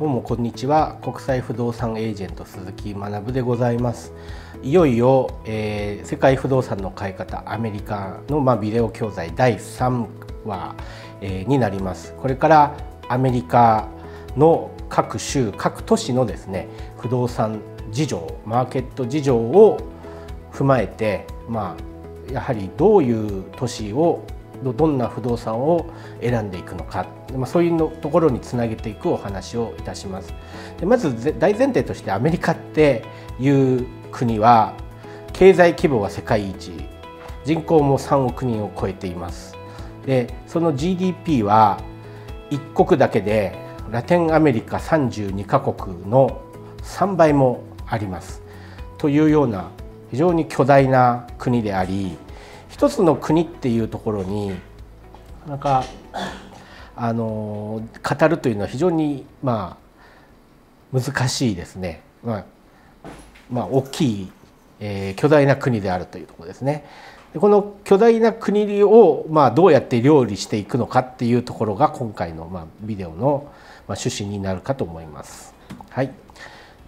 どうもこんにちは国際不動産エージェント鈴木学でございますいよいよ、えー、世界不動産の買い方アメリカの、まあ、ビデオ教材第3話、えー、になりますこれからアメリカの各州各都市のですね不動産事情マーケット事情を踏まえてまあやはりどういう都市をどんな不動産を選んでいくのか、まあ、そういうのところにつなげていくお話をいたしますでまず大前提としてアメリカっていう国は経済規模は世界一人口も3億人を超えていますでその GDP は1国だけでラテンアメリカ32カ国の3倍もありますというような非常に巨大な国であり一つの国っていうところになんかあの語るというのは非常にまあ難しいですね、まあ、まあ、大きい、えー、巨大な国であるというところですね。この巨大な国を、まあ、どうやって料理していくのかっていうところが今回の、まあ、ビデオの、まあ、趣旨になるかと思います。はい、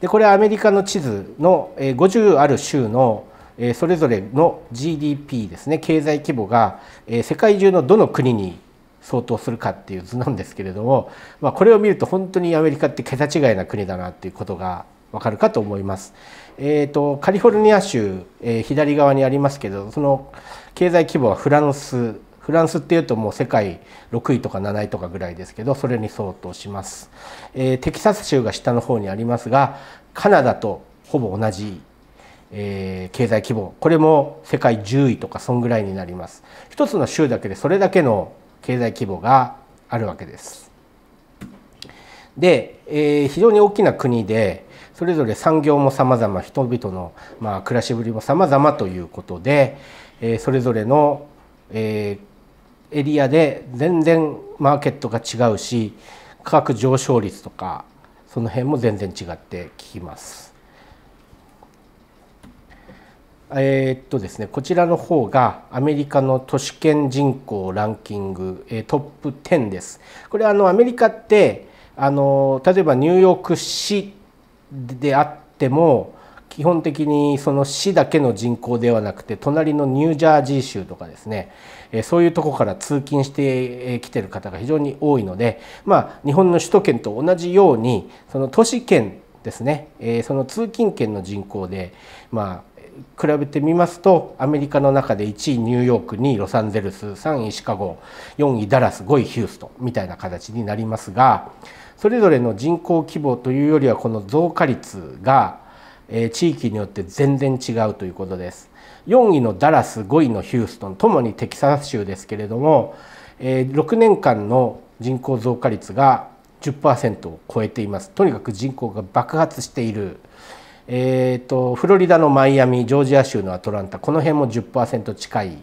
でこれはアメリカの地図の、え50ある州のえそれぞれの GDP ですね経済規模が、え世界中のどの国に相当するかっていう図なんですけれども、まあ、これを見ると本当にアメリカって桁違いな国だなっていうことがわかるかと思います。えーと、とカリフォルニア州、えー、左側にありますけどその経済規模はフランスフランスっていうともう世界6位とか7位とかぐらいですけどそれに相当します、えー、テキサス州が下の方にありますがカナダとほぼ同じえー、経済規模これも世界10位とかそんぐらいになります一つの州だけでそれだけの経済規模があるわけですで、えー、非常に大きな国でそれぞれ産業も様々人々の、まあ、暮らしぶりも様々ということで、えー、それぞれの、えー、エリアで全然マーケットが違うし価格上昇率とかその辺も全然違ってきます。えー、っとですね、こちらの方がアメリカの都市圏人口ランキング、えー、トップ10です。これあのアメリカってあの例えばニューヨーク市であっても基本的にその市だけの人口ではなくて隣のニュージャージー州とかですね、えそういうとこから通勤してきてる方が非常に多いので、まあ、日本の首都圏と同じようにその都市圏ですね、えその通勤圏の人口で、まあ、比べてみますとアメリカの中で1位ニューヨーク2位ロサンゼルス3位シカゴ4位ダラス5位ヒューストンみたいな形になりますがそれぞれの人口規模というよりはこの増加率が地域によって全然違うということです。4位のダラス5位のヒューストンともにテキサス州ですけれども6年間の人口増加率が10%を超えていますとにかく人口が爆発しているえーと、フロリダのマイアミジョージア州のアトランタこの辺も10%近い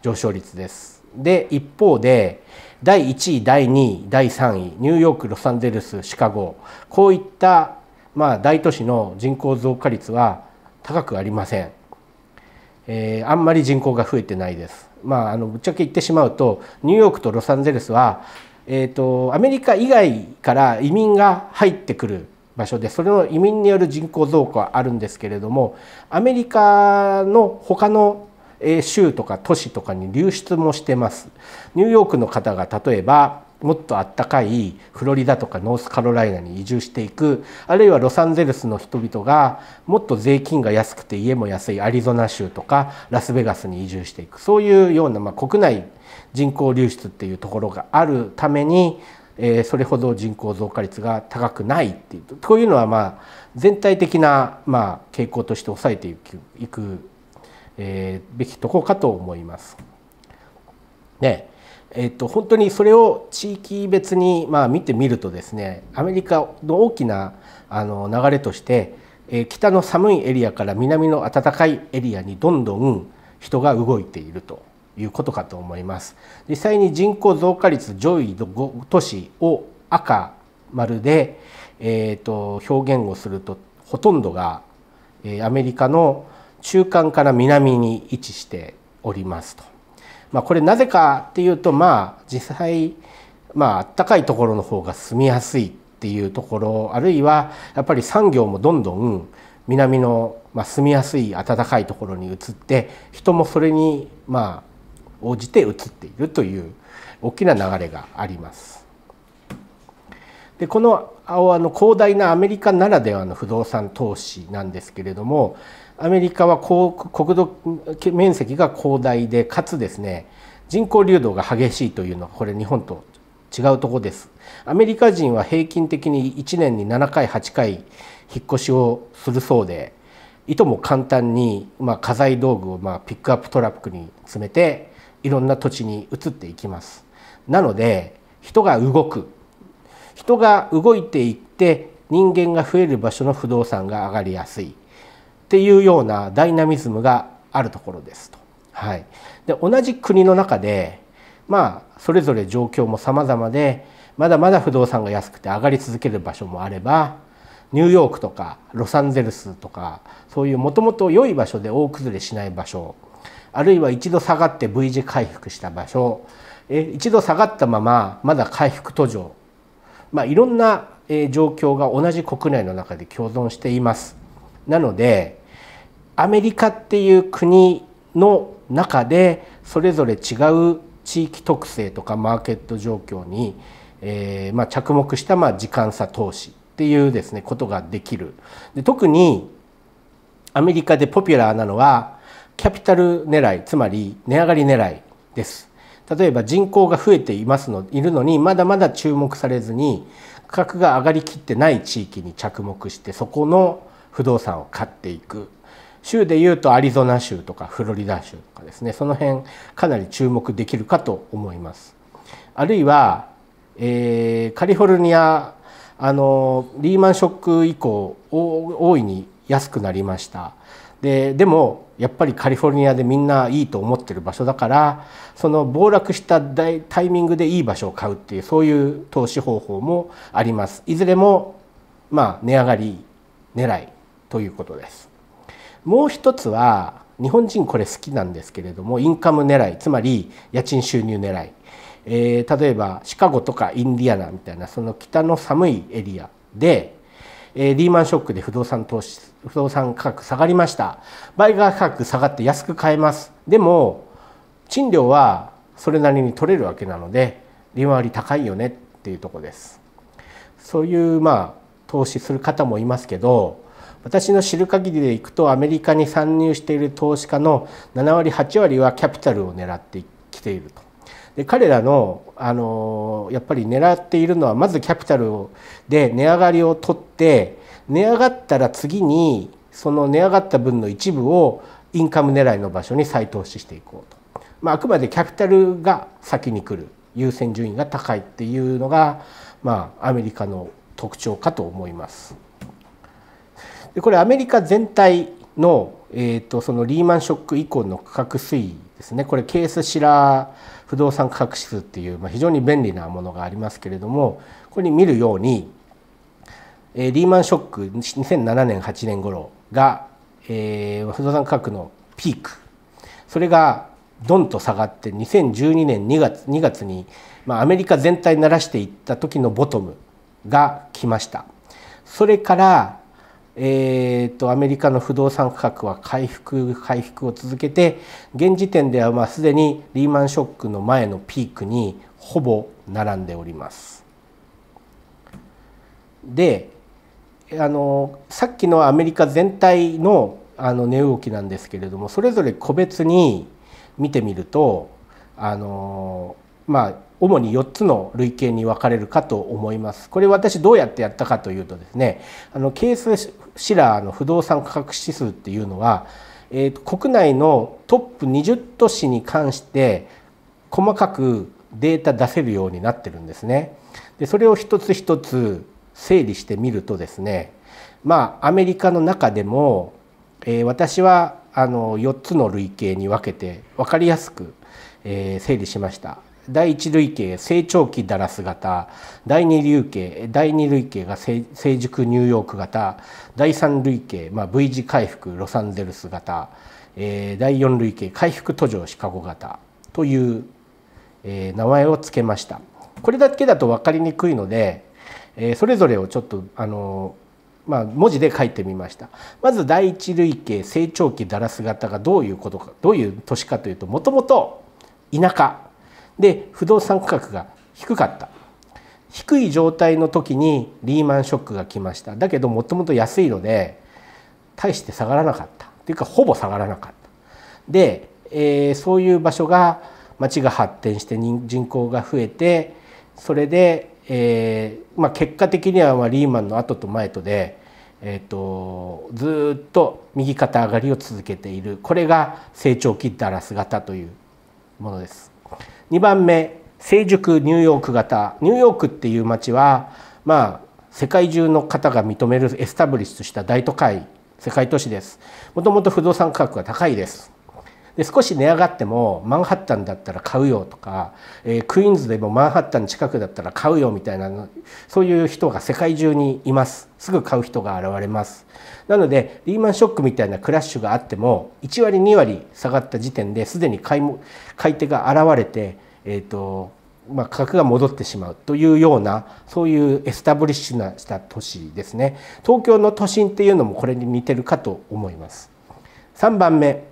上昇率です。で一方で第1位第2位第3位ニューヨークロサンゼルスシカゴこういった、まあ、大都市の人口増加率は高くありません、えー、あんまり人口が増えてないです。まあ、あのぶっちゃけ言ってしまうとニューヨークとロサンゼルスは、えーとアメリカ以外から移民が入ってくる場所でそれの移民による人口増加はあるんですけれどもアメリカの他の州とか都市とかに流出もしてますニューヨークの方が例えばもっとあったかいフロリダとかノースカロライナに移住していくあるいはロサンゼルスの人々がもっと税金が安くて家も安いアリゾナ州とかラスベガスに移住していくそういうような、まあ、国内人口流出っていうところがあるためにえそれほど人口増加率が高くないっていうこういうのはまあ全体的なまあ傾向として抑えていくいく、えべきとこかと思います。ねえー、と本当にそれを地域別にまあ見てみるとですねアメリカの大きなあの流れとして、え北の寒いエリアから南の暖かいエリアにどんどん人が動いているということかと思います実際に人口増加率上位5都市を赤丸で、えーと、表現をするとほとんどが、えー、アメリカの中間から南に位置しておりますと。まあ、これなぜかっていうとまあ実際まあ暖ったかいところの方が住みやすいっていうところあるいはやっぱり産業もどんどん南の、まあ、住みやすい暖かいところに移って人もそれにまあ応じて移っているという大きな流れがあります。でこのあの広大なアメリカならではの不動産投資なんですけれどもアメリカは国土面積が広大でかつですね人口流動が激しいというのがこれ日本と違うとこですアメリカ人は平均的に1年に7回8回引っ越しをするそうでいとも簡単に、まあ、家財道具を、まあ、ピックアップトラックに詰めていろんな土地に移っていきます。なので人が動く人が動いていって人間が増える場所の不動産が上がりやすいっていうようなダイナミズムがあるところですと。はい、で同じ国の中でまあそれぞれ状況も様々でまだまだ不動産が安くて上がり続ける場所もあればニューヨークとかロサンゼルスとかそういうもともと良い場所で大崩れしない場所あるいは一度下がって V 字回復した場所え一度下がったまままだ回復途上、まあ、いろんな状況が同じ国内の中で共存しています。なのでアメリカっていう国の中でそれぞれ違う地域特性とかマーケット状況に、えーまあ、着目したまあ時間差投資っていうですねことができるで特にアメリカでポピュラーなのはキャピタル狙いつまり値上がり狙いです例えば人口が増えていますのいるのにまだまだ注目されずに価格が上がりきってない地域に着目してそこの不動産を買っていく州でいうとアリゾナ州とかフロリダ州とかですねその辺かなり注目できるかと思います。あるいは、えー、カリフォルニアあのリーマンショック以降大いに安くなりましたででもやっぱりカリフォルニアでみんないいと思ってる場所だからその暴落したタイミングでいい場所を買うっていうそういう投資方法もありますいずれもまあ値上がり狙いということですもう一つは日本人これ好きなんですけれどもインカム狙いつまり家賃収入狙い、えー、例えばシカゴとかインディアナみたいなその北の寒いエリアでえリーマンショックで不動産投資不動産価格下がりました売買価格下がって安く買えますでも賃料はそれなりに取れるわけなので利回り高いよねっていうとこですそういうまあ投資する方もいますけど私の知る限りでいくとアメリカに参入している投資家の7割8割はキャピタルを狙ってきているとで彼らのあのやっぱり狙っているのはまずキャピタルで値上がりを取って値上がったら次にその値上がった分の一部をインカム狙いの場所に再投資していこうと、まあ、あくまでキャピタルが先に来る優先順位が高いっていうのが、まあ、アメリカの特徴かと思います。でこれアメリカ全体の,、えーと、とそのリーマンショック以降の価格推移ですねこれケースシラー不動産価格指数っていう、まあ、非常に便利なものがありますけれどもこれに見るように、えリーマンショック2007年8年頃が、えー、不動産価格のピークそれがドンと下がって2012年2月 ,2 月に、まあ、アメリカ全体ならしていった時のボトムが来ました。それからえーと、とアメリカの不動産価格は回復回復を続けて現時点ではまあすでにリーマンショックの前のピークにほぼ並んでおります。であのさっきのアメリカ全体のあの値動きなんですけれどもそれぞれ個別に見てみるとあのまあ主に4つの類型に分かれるかと思います。これ私どうやってやったかというとですねあのケースシラーの不動産価格指数っていうのは、えーと、国内のトップ20都市に関して細かくデータ出せるようになってるんですね。でそれを一つ一つ整理してみるとですねまあアメリカの中でも、えー、私はあの4つの類型に分けて分かりやすく、えー、整理しました。第一類型成長期ダラス型第二類型第二類型が成熟ニューヨーク型第三類型、まあ、V 字回復ロサンゼルス型、えー、第四類型回復途上シカゴ型という、えー、名前を付けましたこれだけだと分かりにくいので、えー、それぞれをちょっとあのまあ、文字で書いてみましたまず第一類型成長期ダラス型がどういうことかどういう年かというともともと田舎で不動産価格が低かった低い状態の時にリーマンショックが来ましただけどもともと安いので大して下がらなかったというかほぼ下がらなかったで、えー、そういう場所が町が発展して人口が増えてそれで、えーまあ、結果的にはリーマンの後と前とで、えーと、ずっと右肩上がりを続けているこれが成長期だら姿というものです。2番目成熟ニューヨーク型ニューヨークっていう街はまあ世界中の方が認めるエスタブリッシュした大都会世界都市ですもともと不動産価格が高いですで少し値上がってもマンハッタンだったら買うよとか、えー、クイーンズでもマンハッタン近くだったら買うよみたいなそういう人が世界中にいますすぐ買う人が現れますなのでリーマンショックみたいなクラッシュがあっても1割2割下がった時点ですでに買いも買い手が現れて、えーとまあ、価格が戻ってしまうというようなそういうエスタブリッシュなした都市ですね東京の都心っていうのもこれに似てるかと思います3番目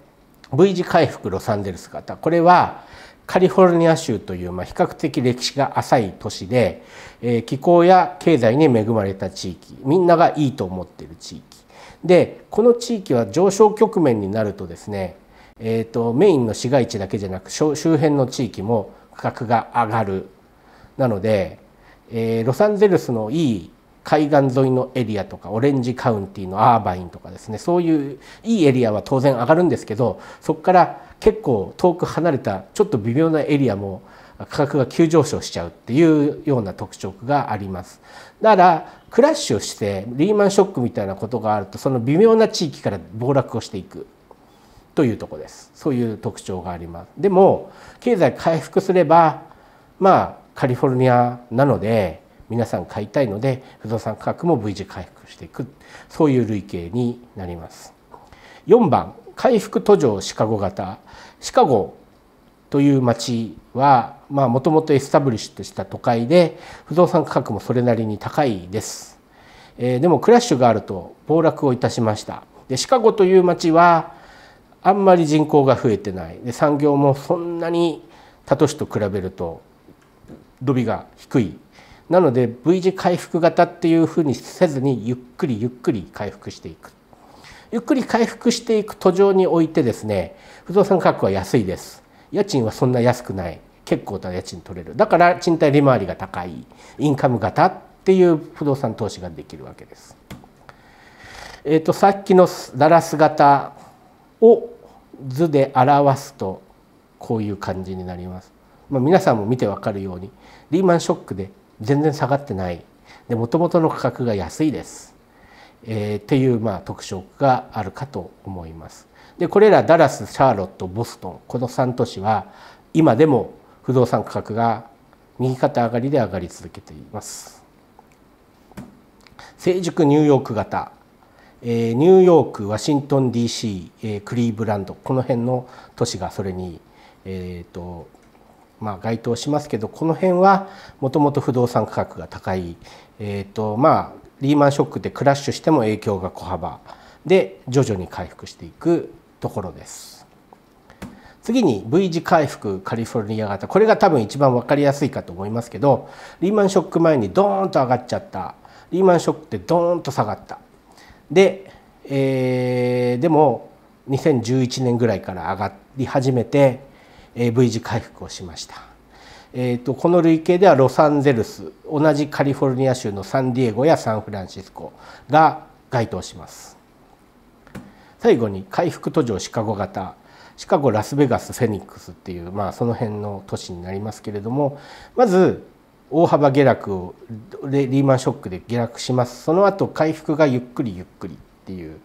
V 字回復ロサンゼルス型これはカリフォルニア州という、ま比較的歴史が浅い都市で、え気候や経済に恵まれた地域みんながいいと思ってる地域でこの地域は上昇局面になるとですね、えーと、とメインの市街地だけじゃなく周辺の地域も価格が上がるなので、えー、ロサンゼルスのいい海岸沿いのエリアとかオレンジカウンティのアーバインとかですねそういういいエリアは当然上がるんですけどそこから結構遠く離れたちょっと微妙なエリアも価格が急上昇しちゃうっていうような特徴があります。だからクラッシュしてリーマンショックみたいなことがあるとその微妙な地域から暴落をしていくというとこです。そういう特徴があります。でも経済回復すればまあカリフォルニアなので皆さん買いたいので不動産価格も V 字回復していくそういう類型になります。4番回復途上シカゴ型シカゴという町はもともとエスタブリッシュとした都会で不動産価格もそれなりに高いです。えー、でもクラッシュがあると暴落をいたしました。でシカゴという町はあんまり人口が増えてないで産業もそんなに他都市と比べると伸びが低いなので V 字回復型っていうふうにせずにゆっくりゆっくり回復していくゆっくり回復していく途上においてですね不動産価格は安いです家賃はそんな安くない結構な家賃取れるだから賃貸利回りが高いインカム型っていう不動産投資ができるわけです。えーと、とさっきのダラス型を図で表すとこういう感じになります。まあ、皆さんも見てわかるようにリーマンショックで全然下がってないでもともとの価格が安いです、えー、っていうまあ特色があるかと思います。でこれらダラスシャーロットボストンこの3都市は今でも不動産価格が右肩上がりで上がり続けています。成熟ニューヨーク型えー、ニューヨークワシントン DC、えー、クリーブランドこの辺の都市がそれに、えーとまあ、該当しますけどこの辺はもともと不動産価格が高い、えーとまあ、リーマンショックでクラッシュしても影響が小幅で徐々に回復していくところです。次に V 字回復カリフォルニア型これが多分一番分かりやすいかと思いますけどリーマンショック前にドーンと上がっちゃったリーマンショックってドーンと下がったで、えー、でも2011年ぐらいから上がり始めて V 字回復をしました。えーと、この累計ではロサンゼルス同じカリフォルニア州のサンディエゴやサンフランシスコが該当します最後に回復途上シカゴ型シカゴラスベガスフェニックスっていう、まあ、その辺の都市になりますけれどもまず大幅下落をでリーマンショックで下落しますその後回復がゆっくりゆっくりっていう、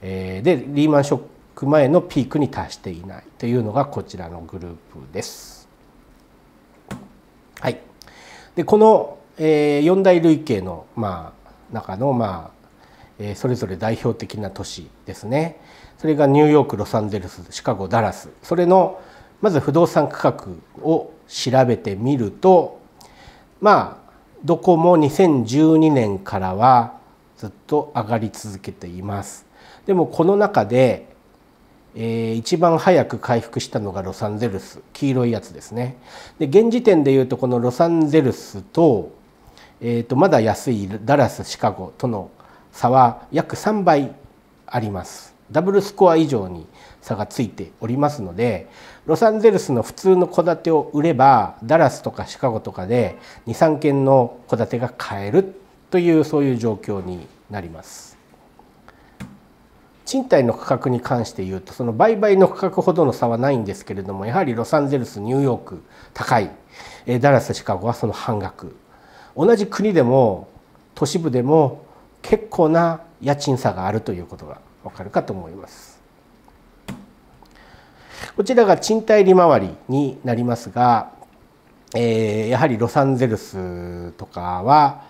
えー、でリーマンショックく前のピークに達していないというのがこちらのグループです。はい、でこの、えー、四大類型の、まあ、中の、まあえー、それぞれ代表的な都市ですねそれがニューヨークロサンゼルスシカゴダラスそれのまず不動産価格を調べてみるとまあどこも2012年からはずっと上がり続けています。でもこの中でえー、一番早く回復したのがロサンゼルス黄色いやつですねで現時点でいうとこのロサンゼルスと,、えー、とまだ安いダラスシカゴとの差は約3倍ありますダブルスコア以上に差がついておりますのでロサンゼルスの普通の戸建てを売ればダラスとかシカゴとかで23軒の戸建てが買えるというそういう状況になります。賃貸の価格に関して言うとその売買の価格ほどの差はないんですけれどもやはりロサンゼルスニューヨーク高いダラスシカゴはその半額同じ国でも都市部でも結構な家賃差があるということがわかるかと思いますこちらが賃貸利回りになりますが、えー、やはりロサンゼルスとかは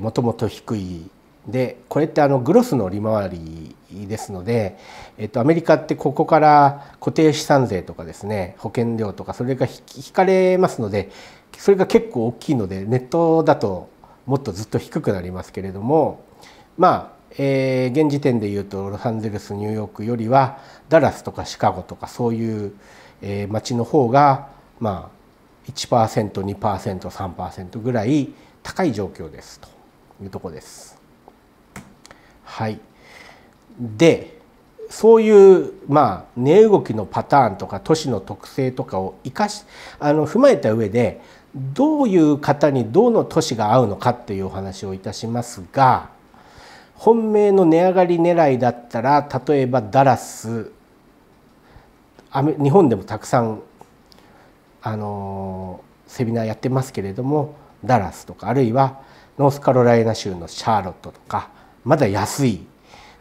もともと低いでこれってあのグロスの利回りですので、えっと、アメリカってここから固定資産税とかですね保険料とかそれが引かれますのでそれが結構大きいのでネットだともっとずっと低くなりますけれどもまあえー、現時点でいうとロサンゼルスニューヨークよりはダラスとかシカゴとかそういう、えー、街の方がまあ 1%2%3% ぐらい高い状況ですというとこです。はい、でそういうまあ値動きのパターンとか都市の特性とかを生かしあの踏まえた上でどういう方にどの都市が合うのかっていうお話をいたしますが本命の値上がり狙いだったら例えばダラス日本でもたくさんあのセミナーやってますけれどもダラスとかあるいはノースカロライナ州のシャーロットとかまだ安い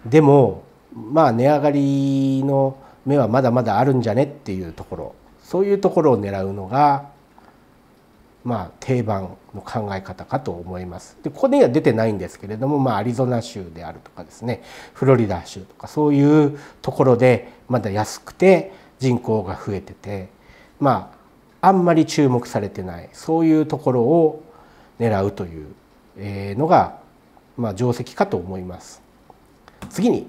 でもまあ値上がりの目はまだまだあるんじゃねっていうところそういうところを狙うのがまあ定番の考え方かと思います。でここには出てないんですけれども、まあ、アリゾナ州であるとかですねフロリダ州とかそういうところでまだ安くて人口が増えててまああんまり注目されてないそういうところを狙うというのがまあ、定石かと思います次に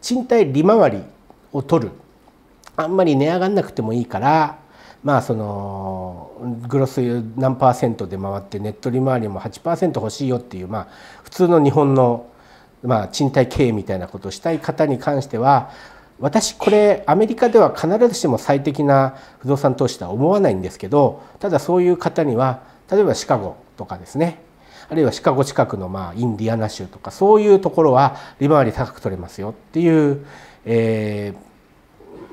賃貸利回りを取るあんまり値上がんなくてもいいからまあそのグロス何パーセントで回ってネット利回りも8%欲しいよっていうまあ普通の日本のまあ賃貸経営みたいなことをしたい方に関しては私これアメリカでは必ずしも最適な不動産投資とは思わないんですけどただそういう方には例えばシカゴとかですねあるいはシカゴ近くのまあインディアナ州とかそういうところは利回り高く取れますよっていう、え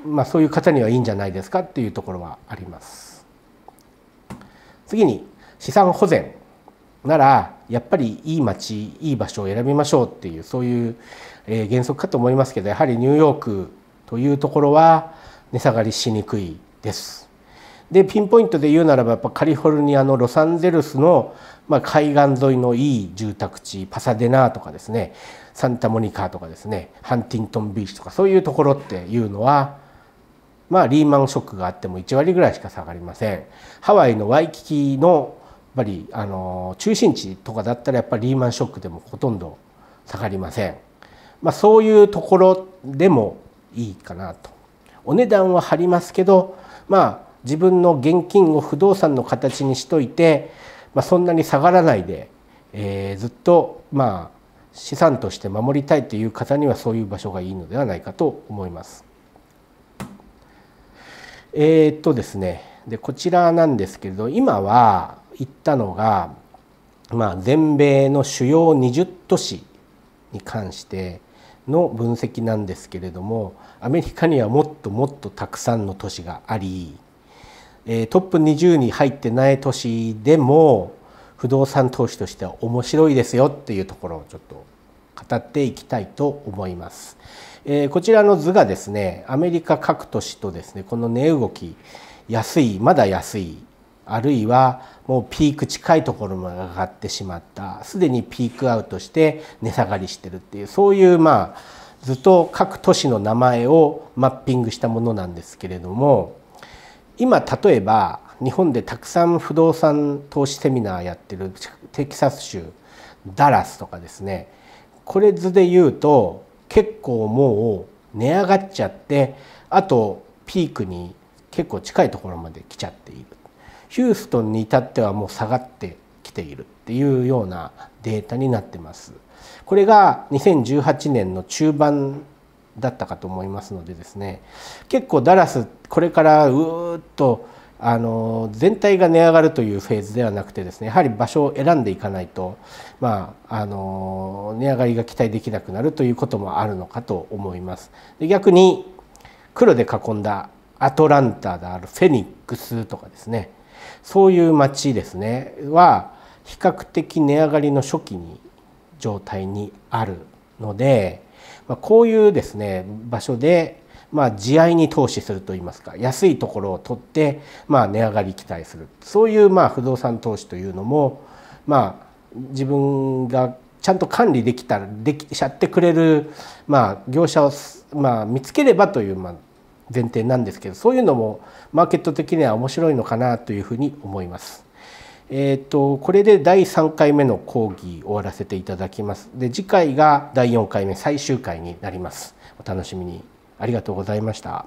ー、まあ、そういう方にはいいんじゃないですかっていうところはあります。次に資産保全ならやっぱりいい街いい場所を選びましょうっていうそういう、え原則かと思いますけどやはりニューヨークというところは値下がりしにくいです。でピンポイントで言うならばやっぱカリフォルニアのロサンゼルスのまあ、海岸沿いのいい住宅地パサデナとかですねサンタモニカとかですねハンティントンビーチとかそういうところっていうのは、まあ、リーマンショックがあっても1割ぐらいしか下がりません。ハワイのワイキキのやっぱりあの中心地とかだったらやっぱりリーマンショックでもほとんど下がりません、まあ、そういうところでもいいかなとお値段は張りますけどまあ自分の現金を不動産の形にしといてまあ、そんなに下がらないで、えー、ずっとまあ資産として守りたいという方にはそういう場所がいいのではないかと思います。えー、っとですねでこちらなんですけれど今は言ったのが、まあ、全米の主要20都市に関しての分析なんですけれどもアメリカにはもっともっとたくさんの都市がありえトップ20に入ってない都市でも不動産投資としては面白いですよっていうところをちょっと語っていきたいと思います。えー、こちらの図がですねアメリカ各都市とですねこの値動き安いまだ安いあるいはもうピーク近いところまで上がってしまったすでにピークアウトして値下がりしてるっていうそういうまあずっと各都市の名前をマッピングしたものなんですけれども今例えば日本でたくさん不動産投資セミナーやってるテキサス州ダラスとかですねこれ図で言うと結構もう値上がっちゃってあとピークに結構近いところまで来ちゃっているヒューストンに至ってはもう下がってきているっていうようなデータになってます。これが2018年の中盤だったかと思いますのでですね結構ダラスこれからうーっとあの全体が値上がるというフェーズではなくてですねやはり場所を選んでいかないと、まあ、あの値上がりが期待できなくなるということもあるのかと思います。で逆に黒で囲んだアトランタであるフェニックスとかですねそういう街ですねは比較的値上がりの初期に状態にあるのでまあ、こういうですね場所で、まあ、地合いに投資するといいますか安いところを取って、まあ、値上がり期待するそういうまあ不動産投資というのも、まあ、自分がちゃんと管理できたできちゃってくれる、まあ、業者を、まあ、見つければという、まあ、前提なんですけどそういうのもマーケット的には面白いのかなというふうに思います。えーと、これで第3回目の講義終わらせていただきますで次回が第4回目最終回になりますお楽しみにありがとうございました